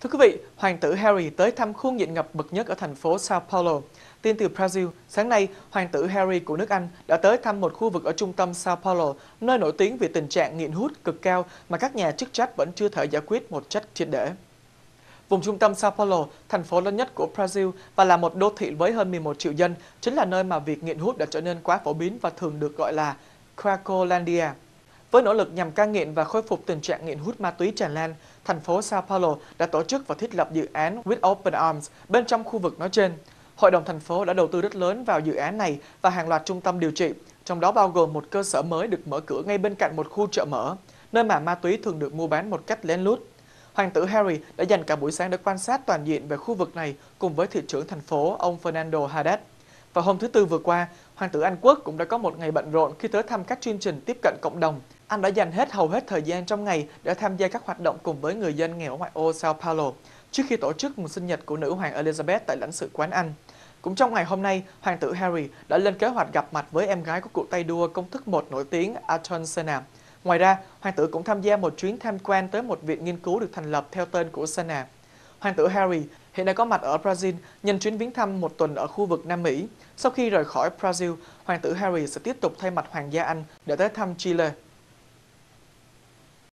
Thưa quý vị, Hoàng tử Harry tới thăm khu nghiện ngập bậc nhất ở thành phố Sao Paulo. Tin từ Brazil, sáng nay, Hoàng tử Harry của nước Anh đã tới thăm một khu vực ở trung tâm Sao Paulo, nơi nổi tiếng vì tình trạng nghiện hút cực cao mà các nhà chức trách vẫn chưa thể giải quyết một cách triệt để. Vùng trung tâm Sao Paulo, thành phố lớn nhất của Brazil và là một đô thị với hơn 11 triệu dân, chính là nơi mà việc nghiện hút đã trở nên quá phổ biến và thường được gọi là Cracolandia. Với nỗ lực nhằm cai nghiện và khôi phục tình trạng nghiện hút ma túy tràn lan, thành phố Sao Paulo đã tổ chức và thiết lập dự án With Open Arms bên trong khu vực nói trên. Hội đồng thành phố đã đầu tư rất lớn vào dự án này và hàng loạt trung tâm điều trị, trong đó bao gồm một cơ sở mới được mở cửa ngay bên cạnh một khu chợ mở, nơi mà ma túy thường được mua bán một cách lén lút. Hoàng tử Harry đã dành cả buổi sáng để quan sát toàn diện về khu vực này cùng với thị trưởng thành phố ông Fernando Haddad. Và hôm thứ Tư vừa qua, Hoàng tử Anh Quốc cũng đã có một ngày bận rộn khi tới thăm các chương trình tiếp cận cộng đồng anh đã dành hết hầu hết thời gian trong ngày để tham gia các hoạt động cùng với người dân nghèo ngoại ô Sao Paulo trước khi tổ chức một sinh nhật của nữ hoàng Elizabeth tại lãnh sự quán Anh. Cũng trong ngày hôm nay, hoàng tử Harry đã lên kế hoạch gặp mặt với em gái của cựu tay đua công thức 1 nổi tiếng Ayrton Senna. Ngoài ra, hoàng tử cũng tham gia một chuyến tham quan tới một viện nghiên cứu được thành lập theo tên của Senna. Hoàng tử Harry hiện đang có mặt ở Brazil nhân chuyến viếng thăm một tuần ở khu vực Nam Mỹ. Sau khi rời khỏi Brazil, hoàng tử Harry sẽ tiếp tục thay mặt hoàng gia Anh để tới thăm Chile.